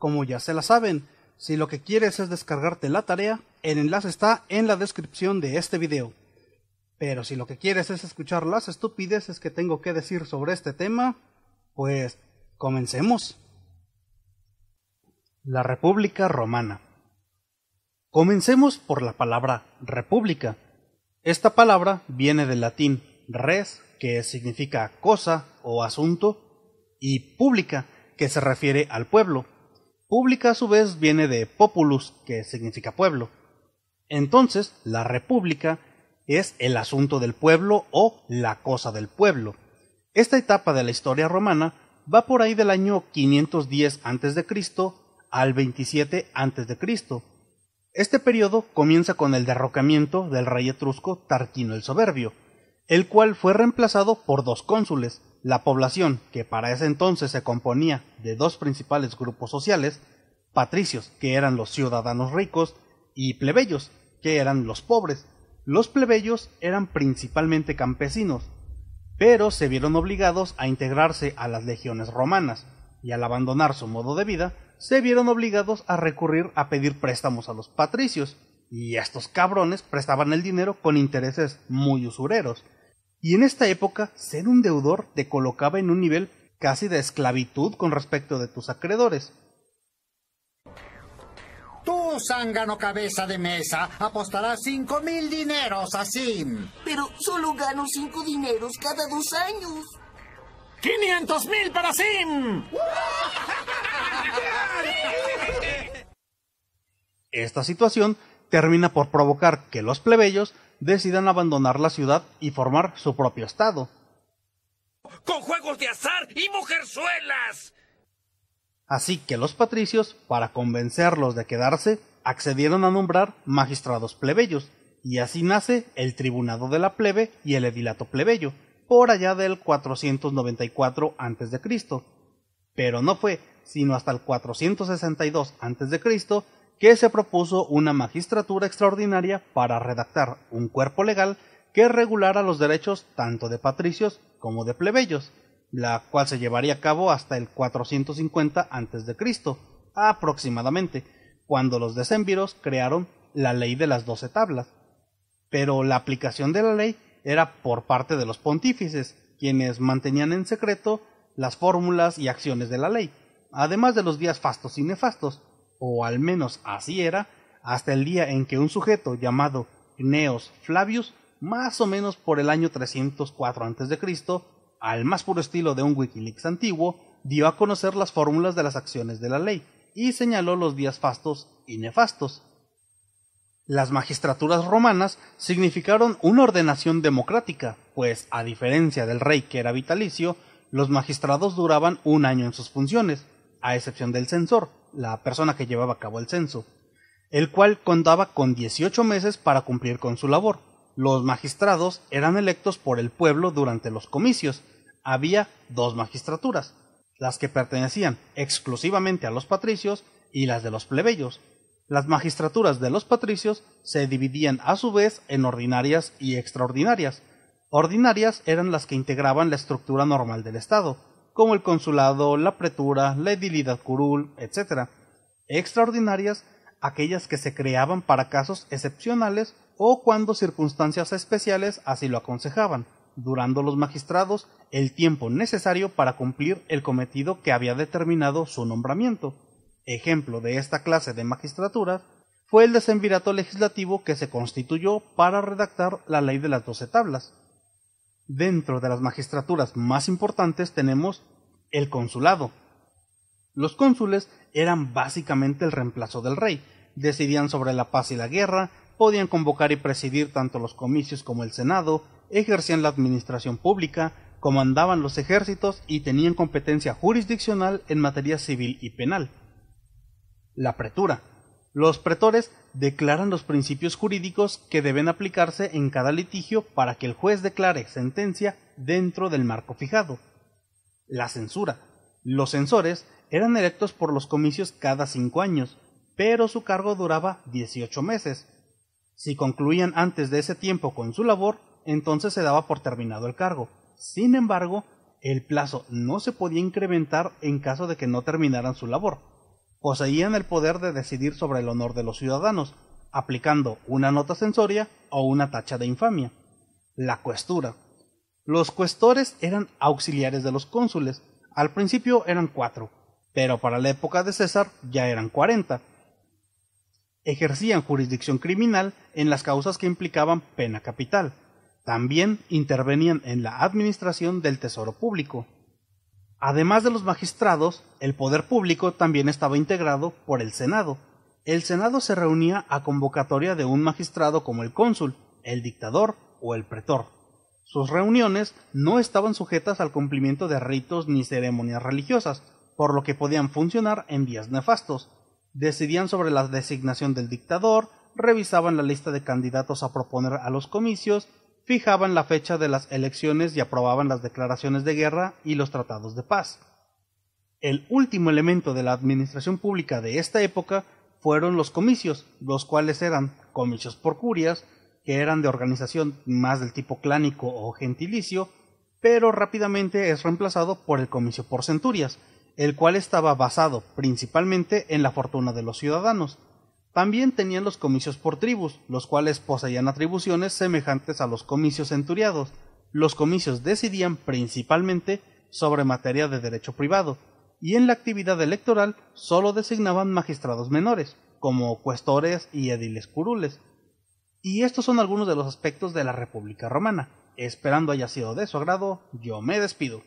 Como ya se la saben, si lo que quieres es descargarte la tarea, el enlace está en la descripción de este video. Pero si lo que quieres es escuchar las estupideces que tengo que decir sobre este tema, pues comencemos. La República Romana. Comencemos por la palabra república. Esta palabra viene del latín res, que significa cosa o asunto, y pública, que se refiere al pueblo. Pública a su vez viene de populus, que significa pueblo. Entonces, la república es el asunto del pueblo o la cosa del pueblo. Esta etapa de la historia romana va por ahí del año 510 a.C. al 27 a.C. Este periodo comienza con el derrocamiento del rey etrusco Tarquino el Soberbio, el cual fue reemplazado por dos cónsules, la población, que para ese entonces se componía de dos principales grupos sociales, patricios, que eran los ciudadanos ricos, y plebeyos, que eran los pobres. Los plebeyos eran principalmente campesinos, pero se vieron obligados a integrarse a las legiones romanas, y al abandonar su modo de vida, se vieron obligados a recurrir a pedir préstamos a los patricios, y estos cabrones prestaban el dinero con intereses muy usureros y en esta época ser un deudor te colocaba en un nivel casi de esclavitud con respecto de tus acreedores. Tú, zángano cabeza de mesa, apostará cinco mil dineros a Sim. Pero solo gano cinco dineros cada dos años. ¡500 mil para Sim! Esta situación termina por provocar que los plebeyos decidan abandonar la ciudad y formar su propio estado. ¡Con juegos de azar y mujerzuelas! Así que los patricios, para convencerlos de quedarse, accedieron a nombrar magistrados plebeyos, y así nace el Tribunado de la Plebe y el Edilato Plebeyo, por allá del 494 a.C. Pero no fue sino hasta el 462 a.C que se propuso una magistratura extraordinaria para redactar un cuerpo legal que regulara los derechos tanto de patricios como de plebeyos, la cual se llevaría a cabo hasta el 450 a.C., aproximadamente, cuando los decemviros crearon la ley de las doce tablas. Pero la aplicación de la ley era por parte de los pontífices, quienes mantenían en secreto las fórmulas y acciones de la ley, además de los días fastos y nefastos, o al menos así era, hasta el día en que un sujeto llamado Gneos Flavius, más o menos por el año 304 a.C., al más puro estilo de un Wikileaks antiguo, dio a conocer las fórmulas de las acciones de la ley y señaló los días fastos y nefastos. Las magistraturas romanas significaron una ordenación democrática, pues a diferencia del rey que era vitalicio, los magistrados duraban un año en sus funciones, a excepción del censor, la persona que llevaba a cabo el censo, el cual contaba con 18 meses para cumplir con su labor. Los magistrados eran electos por el pueblo durante los comicios. Había dos magistraturas, las que pertenecían exclusivamente a los patricios y las de los plebeyos. Las magistraturas de los patricios se dividían a su vez en ordinarias y extraordinarias. Ordinarias eran las que integraban la estructura normal del Estado, como el consulado, la pretura, la edilidad curul, etc. Extraordinarias aquellas que se creaban para casos excepcionales o cuando circunstancias especiales así lo aconsejaban, durando los magistrados el tiempo necesario para cumplir el cometido que había determinado su nombramiento. Ejemplo de esta clase de magistraturas fue el desenvirato legislativo que se constituyó para redactar la ley de las doce tablas, dentro de las magistraturas más importantes tenemos el consulado. Los cónsules eran básicamente el reemplazo del rey, decidían sobre la paz y la guerra, podían convocar y presidir tanto los comicios como el Senado, ejercían la administración pública, comandaban los ejércitos y tenían competencia jurisdiccional en materia civil y penal. La pretura los pretores declaran los principios jurídicos que deben aplicarse en cada litigio para que el juez declare sentencia dentro del marco fijado. La censura. Los censores eran electos por los comicios cada cinco años, pero su cargo duraba 18 meses. Si concluían antes de ese tiempo con su labor, entonces se daba por terminado el cargo. Sin embargo, el plazo no se podía incrementar en caso de que no terminaran su labor poseían el poder de decidir sobre el honor de los ciudadanos, aplicando una nota censoria o una tacha de infamia. La cuestura. Los cuestores eran auxiliares de los cónsules. Al principio eran cuatro, pero para la época de César ya eran cuarenta. Ejercían jurisdicción criminal en las causas que implicaban pena capital. También intervenían en la administración del tesoro público. Además de los magistrados, el poder público también estaba integrado por el Senado. El Senado se reunía a convocatoria de un magistrado como el cónsul, el dictador o el pretor. Sus reuniones no estaban sujetas al cumplimiento de ritos ni ceremonias religiosas, por lo que podían funcionar en días nefastos. Decidían sobre la designación del dictador, revisaban la lista de candidatos a proponer a los comicios fijaban la fecha de las elecciones y aprobaban las declaraciones de guerra y los tratados de paz. El último elemento de la administración pública de esta época fueron los comicios, los cuales eran comicios por curias, que eran de organización más del tipo clánico o gentilicio, pero rápidamente es reemplazado por el comicio por centurias, el cual estaba basado principalmente en la fortuna de los ciudadanos, también tenían los comicios por tribus, los cuales poseían atribuciones semejantes a los comicios centuriados. Los comicios decidían principalmente sobre materia de derecho privado, y en la actividad electoral solo designaban magistrados menores, como cuestores y ediles curules. Y estos son algunos de los aspectos de la República Romana. Esperando haya sido de su agrado, yo me despido.